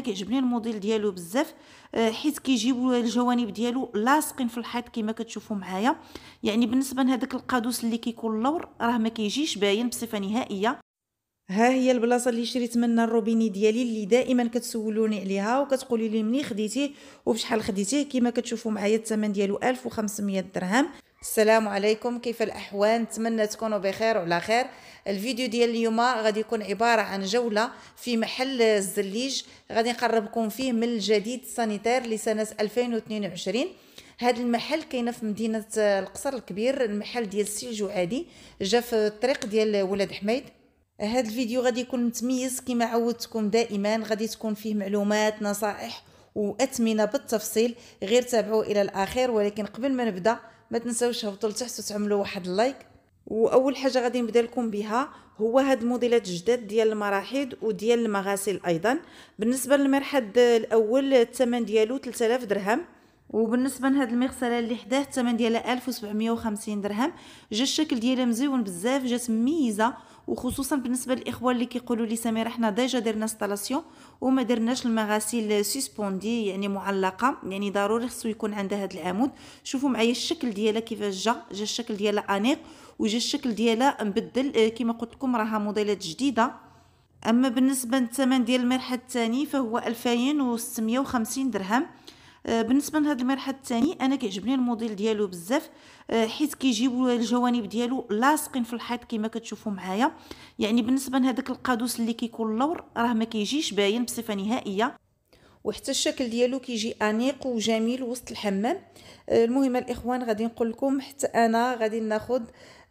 كيعجبني الموديل ديالو بزاف آه، حيت كيجيبوا الجوانب ديالو لاصقين في الحيط كما كتشوفوا معايا يعني بالنسبه لهذاك القادوس اللي كيكون لور راه ما كيجيش باين بصفه نهائيه ها هي البلاصه اللي شريت منها الروبيني ديالي اللي دائما كتسولوني عليها وكتقولي لي منين خديتيه وبشحال خديتيه كما كتشوفوا معايا الثمن ديالو 1500 درهم السلام عليكم كيف الاحوال نتمنى تكونوا بخير وعلى خير الفيديو ديال اليوم غادي يكون عباره عن جوله في محل الزليج غادي نقربكم فيه من الجديد السانيتير لسنه 2022 هذا المحل كاين في مدينه القصر الكبير المحل ديال السي عادي جا في الطريق ديال ولاد حميد هذا الفيديو غادي يكون متميز كما عودتكم دائما غادي تكون فيه معلومات نصائح واثمنه بالتفصيل غير تابعوه الى الاخير ولكن قبل ما نبدا ما تنساوش هبطوا لتحت وتعملوا واحد اللايك واول حاجه غادي نبدا لكم بها هو هاد الموديلات الجداد ديال المراحيض وديال المغاسل ايضا بالنسبه للمرحاض الاول الثمن ديالو 3000 درهم وبالنسبه لهاد المغسله اللي حداه الثمن ديالها 1750 درهم جا الشكل ديالها مزيون بزاف جات مميزه وخصوصا بالنسبه للاخوه اللي كيقولوا لي سميره حنا ديجا درنا انستالاسيون وما درناش المغاسيل سيسبوندي يعني معلقه يعني ضروري خصو يكون عندها هذا العمود شوفوا معايا الشكل ديالها كيفاش جا جا الشكل ديالها انيق وجا الشكل ديالها مبدل آه، كما قلت لكم راها موديلات جديده اما بالنسبه للثمن ديال المرحله الثاني فهو 2650 درهم آه، بالنسبه لهاد المرحاض الثاني انا كيعجبني الموديل ديالو بزاف آه، حيت كيجيب الجوانب ديالو لاصقين في الحيط كما كتشوفوا معايا يعني بالنسبه لهداك القادوس اللي كيكون اللور راه ما كيجيش باين بصفه نهائيه وحتى الشكل ديالو كيجي انيق وجميل وسط الحمام آه، المهم الاخوان غادي نقول لكم حتى انا غادي ناخذ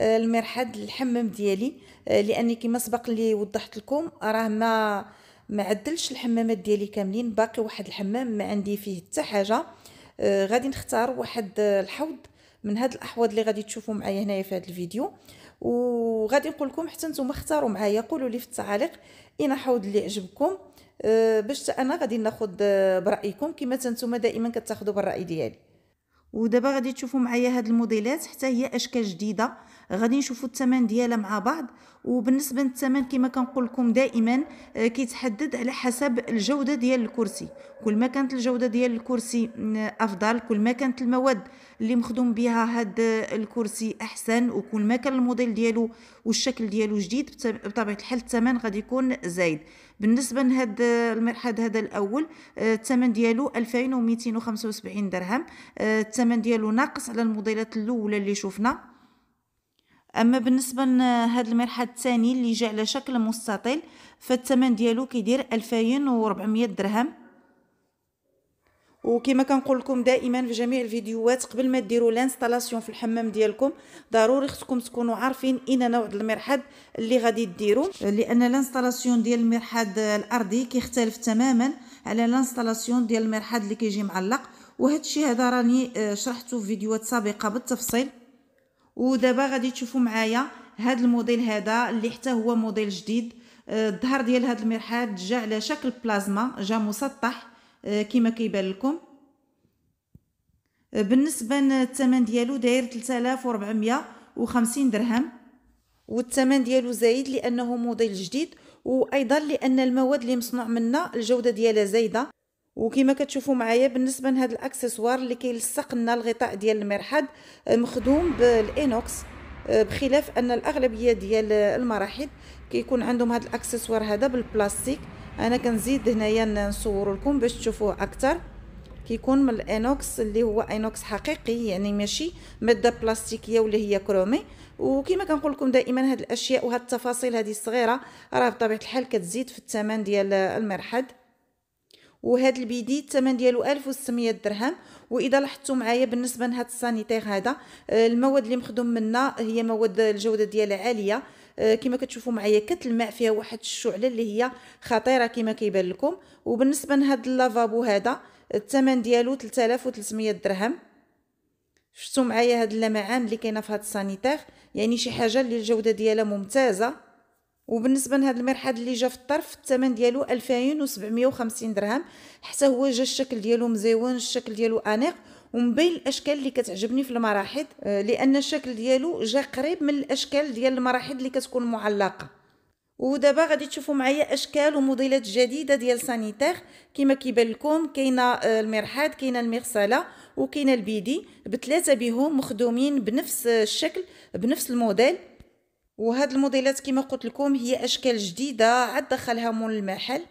المرحاض الحمام ديالي لاني كما سبق لي وضحت لكم راه ما ما عدلش الحمامات ديالي كاملين باقي واحد الحمام ما عندي فيه حتى حاجه آه غادي نختار واحد آه، الحوض من هاد الاحواض اللي غادي تشوفوا معايا هنايا في هذا الفيديو وغادي نقول لكم حتى نتوما اختاروا معايا قولوا لي في التعاليق اين حوض اللي عجبكم آه باش انا غادي ناخذ آه، برايكم كما نتوما دائما كتاخذوا بالراي ديالي ودابا غادي تشوفوا معايا هاد الموديلات حتى هي اشكال جديده غادي نشوفوا الثمن ديالها مع بعض وبالنسبه للثمن كما كنقول لكم دائما آه، كيتحدد على حسب الجوده ديال الكرسي كل ما كانت الجوده ديال الكرسي آه، افضل كل ما كانت المواد اللي مخدوم بها هاد آه، الكرسي احسن وكل ما كان الموديل ديالو والشكل ديالو جديد بطبيعه الحال الثمن غادي يكون زايد بالنسبه لهاد المرحاض هذا الاول آه، الثمن ديالو 2275 درهم آه، الثمن ديالو ناقص على الموديلات الاولى اللي شفنا اما بالنسبه لهذا المرحاض الثاني اللي جا على شكل مستطيل فالثمن ديالو كيدير 2400 درهم وكما كنقول لكم دائما في جميع الفيديوهات قبل ما ديروا لانستالاسيون في الحمام ديالكم ضروري خصكم تكونوا عارفين اين نوع المرحاض اللي غادي ديروا لان لانستالاسيون ديال المرحاض الارضي كيختلف تماما على لانستالاسيون ديال المرحاض اللي كيجي معلق وهذا الشيء هذا راني آه، شرحته في فيديوهات سابقه بالتفصيل ودابا غادي تشوفوا معايا هذا الموديل هذا اللي حتى هو موديل جديد آه، الظهر ديال هذا المرحاض جا على شكل بلازما جا مسطح آه، كما كيبان لكم آه، بالنسبه للثمن ديالو داير 3450 درهم والثمن ديالو زايد لانه موديل جديد وايضا لان المواد اللي مصنوع منها الجوده ديالها زايده وكما كتشوفوا معايا بالنسبه لهذا الاكسسوار اللي كيلصق لنا الغطاء ديال المرحاض آه، مخدوم بالانوكس بخلاف ان الاغلبيه ديال المراحيض كيكون عندهم هذا الاكسسوار هذا بالبلاستيك انا كنزيد هنايا نصور لكم باش تشوفوه اكثر كيكون من الانوكس اللي هو انوكس حقيقي يعني ماشي ماده بلاستيكيه ولا هي كرومي وكما كنقول لكم دائما هاد الاشياء وهاد التفاصيل هذه الصغيره راه بطبيعه الحال كتزيد في الثمن ديال المرحد وهاد البيدي الثمن ديالو 1600 درهم واذا لاحظتوا معايا بالنسبه لهاد السانيتير هذا آه، المواد اللي مخدوم منها هي مواد الجوده ديالها عاليه آه، كما كتشوفوا معايا كتلمع فيها واحد الشعله اللي هي خطيره كما كيبان لكم وبالنسبه لهذا اللافابو هذا الثمن ديالو 3300 درهم شفتوا معايا هاد اللمعان اللي كاينه في هاد السانيتير يعني شي حاجه اللي الجوده ديالها ممتازه وبالنسبه لهذا المرحاض اللي جا في الطرف الثمن ديالو 2750 درهم حتى هو جا الشكل ديالو مزيون الشكل ديالو انيق ومن بين الاشكال اللي كتعجبني في المراحيض آه، لان الشكل ديالو جا قريب من الاشكال ديال المراحض اللي كتكون معلقه ودابا غادي تشوفوا معايا اشكال وموديلات جديده ديال سانيتير كما كيبان لكم كاينه آه، المرحاض كاينه المغسله وكاينه البيدي بثلاثه بهم مخدومين بنفس الشكل بنفس الموديل وهاد الموديلات كما قلت لكم هي اشكال جديده عاد دخلها مول المحل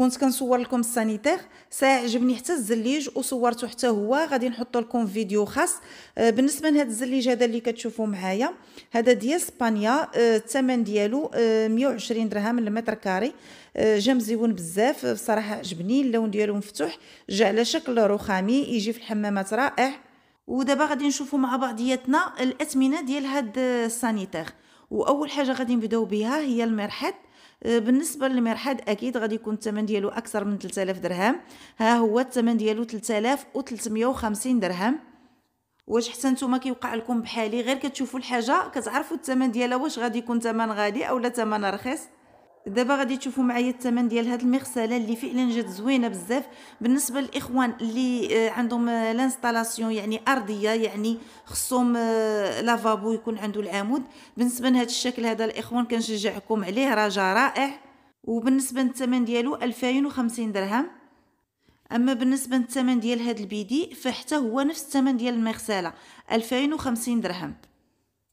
كنت كنصور لكم السانيتير ساعة عجبني حتى الزليج وصورته حتى هو غادي نحط لكم فيديو خاص آه، بالنسبه لهذا الزليج هذا اللي كتشوفوا معايا هذا ديال اسبانيا آه، الثمن ديالو 120 آه، درهم للمتر كاري جا مزيون بزاف بصراحه عجبني اللون ديالو مفتوح جا على شكل رخامي يجي في الحمامات رائع ودابا غادي نشوفوا مع بعضياتنا الاثمنه ديال هاد السانيتير واول حاجه غادي نبداو بها هي المرحاض آه، بالنسبه للمرحاض اكيد غادي يكون الثمن ديالو اكثر من 3000 درهم ها هو الثمن ديالو 3350 درهم واش حتى نتوما كيوقع لكم بحالي غير كتشوفوا الحاجه كتعرفوا الثمن ديالها واش غادي يكون ثمن غالي اولا ثمن رخيص دابا غادي تشوفوا معايا الثمن ديال هاد المغسله اللي فعلا جات زوينه بزاف بالنسبه للاخوان اللي آه، عندهم لانستالاسيون آه، يعني ارضيه يعني خصهم لافابو آه، يكون عنده العمود بالنسبه لهذا الشكل هذا الاخوان كنشجعكم عليه راه رائع وبالنسبه للثمن ديالو 2050 درهم اما بالنسبه للثمن ديال هذا البيدي فحتى هو نفس الثمن ديال المغسله 2050 درهم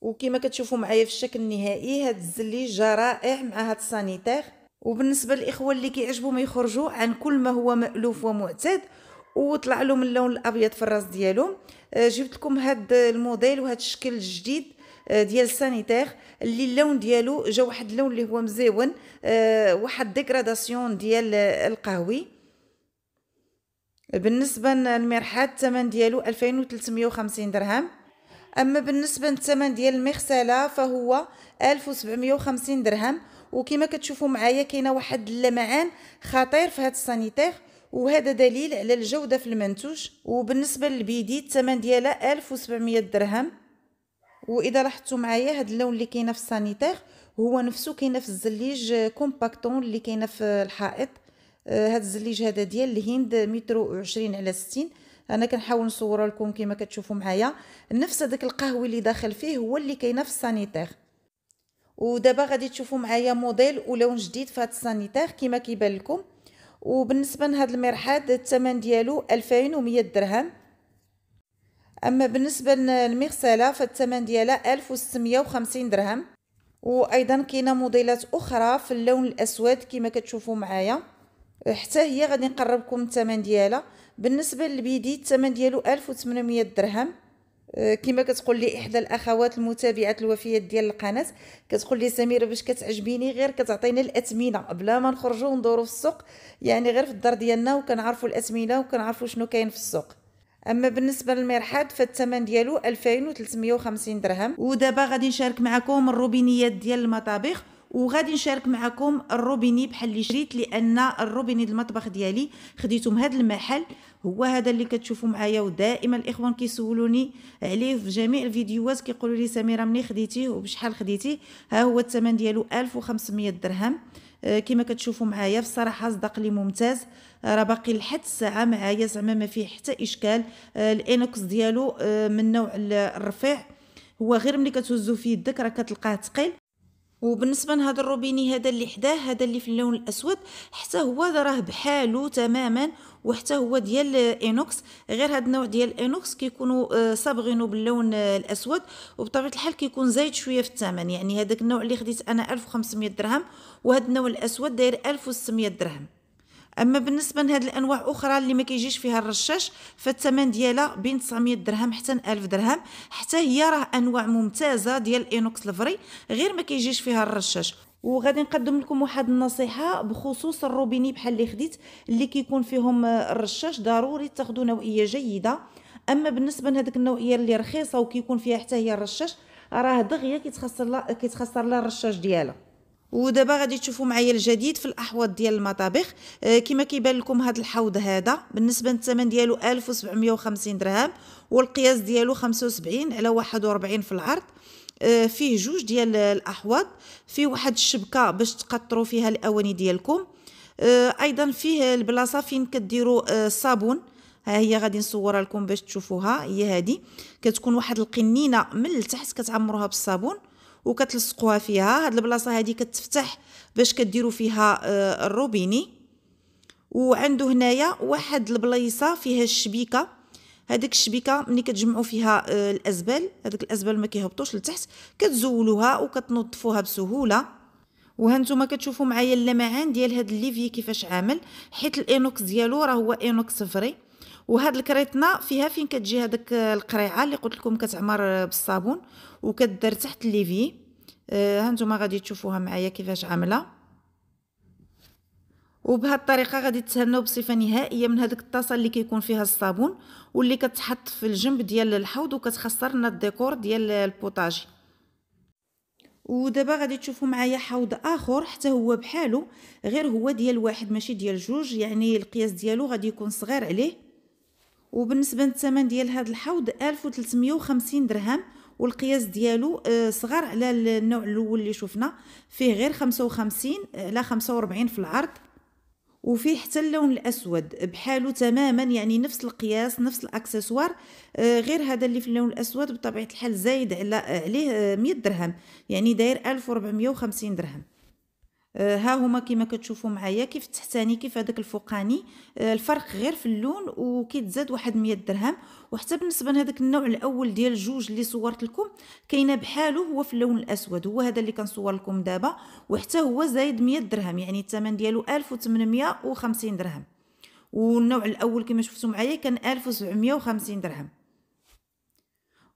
وكما كتشوفوا معايا في الشكل النهائي هاد الزليج رائع مع هاد السانيتير وبالنسبه للاخوه اللي كيعجبهم يخرجوا عن كل ما هو مالوف ومعتاد وطلع لهم اللون الابيض في الراس ديالهم آه، جبت لكم هاد الموديل وهاد الشكل الجديد آه، ديال السانيتير اللي اللون ديالو جا واحد اللون اللي هو مزيون آه، واحد ديغراداسيون ديال القهوي بالنسبه للمرحاض الثمن ديالو 2350 درهم أما بالنسبة للثمن ديال المغسلة فهو 1750 درهم وكما كتشوفوا معايا كاينه واحد اللمعان خطير في هذا السانيتير وهذا دليل على الجوده في المنتوج وبالنسبه للبيدي الثمن ديالها 1700 درهم واذا لاحظتوا معايا هذا اللون اللي كاينه في السانيتير هو نفسه كاينه في الزليج كومباكتون اللي كاينه في الحائط هذا آه، الزليج هذا ديال الهند مترو 20 على 60 انا كنحاول نصور لكم كما كتشوفوا معايا نفس داك القهوي اللي داخل فيه هو اللي كاينه في السانيتير ودابا غادي تشوفوا معايا موديل ولون جديد في هذا السانيتير كما كيبان لكم وبالنسبه لهذا المرحاض الثمن ديالو 2100 درهم اما بالنسبه للمغسله فالثمن ديالها 1650 درهم وايضا كاينه موديلات اخرى في اللون الاسود كما كتشوفوا معايا حتى هي غادي لكم الثمن ديالها بالنسبه للبيدي الثمن ديالو 1800 درهم آه، كما كتقول لي احدى الاخوات المتابعات الوفيات ديال القناه كتقول لي سميره باش كتعجبيني غير كتعطينا الاثمنه بلا ما نخرجوا ندورو في السوق يعني غير في الدار ديالنا وكنعرفوا الاثمنه وكنعرفوا شنو كاين في السوق اما بالنسبه للمرحاض فالثمن ديالو 2350 درهم ودابا غادي نشارك معكم الروبينيات ديال المطابخ وغادي نشارك معكم الروبيني بحال اللي شريت لان الروبيني المطبخ ديالي خديته من هذا المحل هو هذا اللي كتشوفوا معايا ودائما الاخوان كيسولوني عليه في جميع الفيديوهات كيقولوا لي سميره منين خديتيه وبشحال خديتيه ها هو الثمن ديالو 1500 درهم آه، كما كتشوفوا معايا بصراحه صدق لي ممتاز آه، راه باقي لحد الساعه معايا زعما ما فيه حتى اشكال آه، الانوكس ديالو من نوع الرفيع هو غير ملي كتهزو في يدك راه كتلقاه ثقيل وبالنسبه لهذا الروبيني هذا اللي حداه هذا اللي في اللون الاسود حتى هو راه بحالو تماما وحتى هو ديال اينوكس غير هذا النوع ديال اينوكس كيكونوا آه، صابغينو باللون الاسود وبطبيعه الحال كيكون زايد شويه في الثمن يعني هذاك النوع اللي خديت انا 1500 درهم وهذا النوع الاسود داير 1600 درهم اما بالنسبه لهاد الانواع اخرى اللي ما كيجيش فيها الرشاش فالثمن ديالها بين 900 درهم حتى 1000 درهم حتى هي راه انواع ممتازه ديال الاينوكس الفري غير ما كيجيش فيها الرشاش وغادي نقدم لكم واحد النصيحه بخصوص الروبيني بحال اللي خديت اللي كيكون فيهم الرشاش ضروري تاخذوا نوعيه جيده اما بالنسبه لهذيك النوعيه اللي رخيصه وكيكون فيها حتى هي الرشاش راه دغيا كيتخسر لا كيتخسر لا الرشاش ديالها ودابا غادي تشوفوا معايا الجديد في الاحواض ديال المطابخ آه، كما كيبان لكم هذا الحوض هذا بالنسبه للثمن ديالو 1750 درهم والقياس ديالو 75 على 41 في العرض آه، فيه جوج ديال الاحواض فيه واحد الشبكه باش تقطروا فيها الاواني ديالكم آه، ايضا فيه البلاصه فين كديروا الصابون ها هي غادي نصورها لكم باش تشوفوها هي هذه كتكون واحد القنينه من التحت كتعمروها بالصابون وكتلصقوها فيها هاد البلاصه هادي كتفتح باش كديروا فيها آه، الروبيني وعنده هنايا واحد البلايصه فيها الشبيكه هذيك الشبيكه ملي كتجمعوا فيها آه، الازبال هذوك الازبال ما كيهبطوش لتحت كتزولوها وكتنظفوها بسهوله وهانتوما كتشوفوا معايا اللمعان ديال هاد الليفي كيفاش عامل حيت الاينوكس ديالو راه هو اينوكس فري وهاد الكريطنا فيها فين كتجي هذاك القريعه اللي قلت لكم كتعمر بالصابون وكدار تحت الليفي آه، ها نتوما غادي تشوفوها معايا كيفاش عامله وبهذه الطريقه غادي تهنوا بصفه نهائيه من هذاك الطاسه اللي كيكون فيها الصابون واللي كتحط في الجنب ديال الحوض وكتخسر لنا الديكور ديال البوطاجي ودابا غادي تشوفوا معايا حوض اخر حتى هو بحالو غير هو ديال واحد ماشي ديال جوج يعني القياس ديالو غادي يكون صغير عليه وبالنسبه للثمن ديال هذا الحوض 1350 درهم والقياس ديالو آه، صغر على النوع الاول اللي شفنا فيه غير 55 على 45 في العرض وفيه حتى اللون الاسود بحالو تماما يعني نفس القياس نفس الاكسسوار آه، غير هذا اللي في اللون الاسود بطبيعه الحال زايد على آه، عليه 100 درهم يعني داير 1450 درهم آه، ها هما كما كتشوفوا معايا كيف التحتاني كيف هذاك الفوقاني آه، الفرق غير في اللون وكيتزاد واحد 100 درهم وحتى بالنسبه لهذاك النوع الاول ديال الجوج اللي صورت لكم كاينه بحاله هو في اللون الاسود هو هذا اللي كنصور لكم دابا وحتى هو زايد 100 درهم يعني الثمن ديالو 1850 درهم والنوع الاول كما شفتوا معايا كان 1750 درهم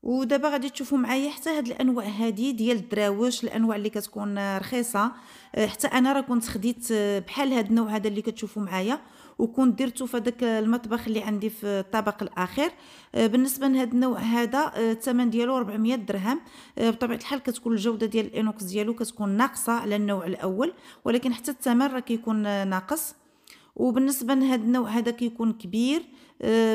ودابا غادي تشوفوا معايا حتى هاد الانواع هادي ديال الدراوش الانواع اللي كتكون رخيصه آه، حتى انا راه كنت خديت آه، بحال هاد النوع هذا اللي كتشوفوا معايا وكنت درتو في داك المطبخ اللي عندي في الطبق الاخير آه، بالنسبه لهذا النوع هذا الثمن ديالو 400 درهم بطبيعه الحال كتكون الجوده ديال الانوكس ديالو كتكون ناقصه على النوع الاول ولكن حتى الثمن راه كيكون ناقص وبالنسبه لهذا النوع هذا كيكون كبير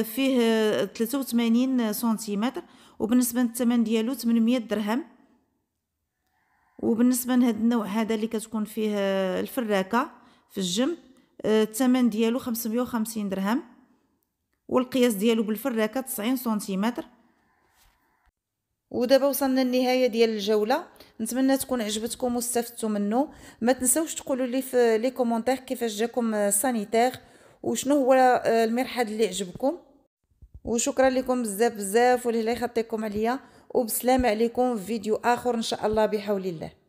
فيه 83 سنتيمتر وبالنسبه للثمن ديالو 800 درهم وبالنسبه لهذا النوع هذا اللي كتكون فيه آه، الفراكه في الجنب آه، الثمن ديالو 550 درهم والقياس ديالو بالفراكه 90 سنتيمتر ودابا وصلنا للنهايه ديال الجوله نتمنى تكون عجبتكم واستفدتوا منه ما تنسوش تقولوا لي في لي كومونتير كيفاش جاكم آه، سانيتير وشنو هو المرحاض اللي عجبكم وشكرا لكم بزاف بزاف والله يخطيكم عليا وبسلام عليكم في فيديو اخر ان شاء الله بحول الله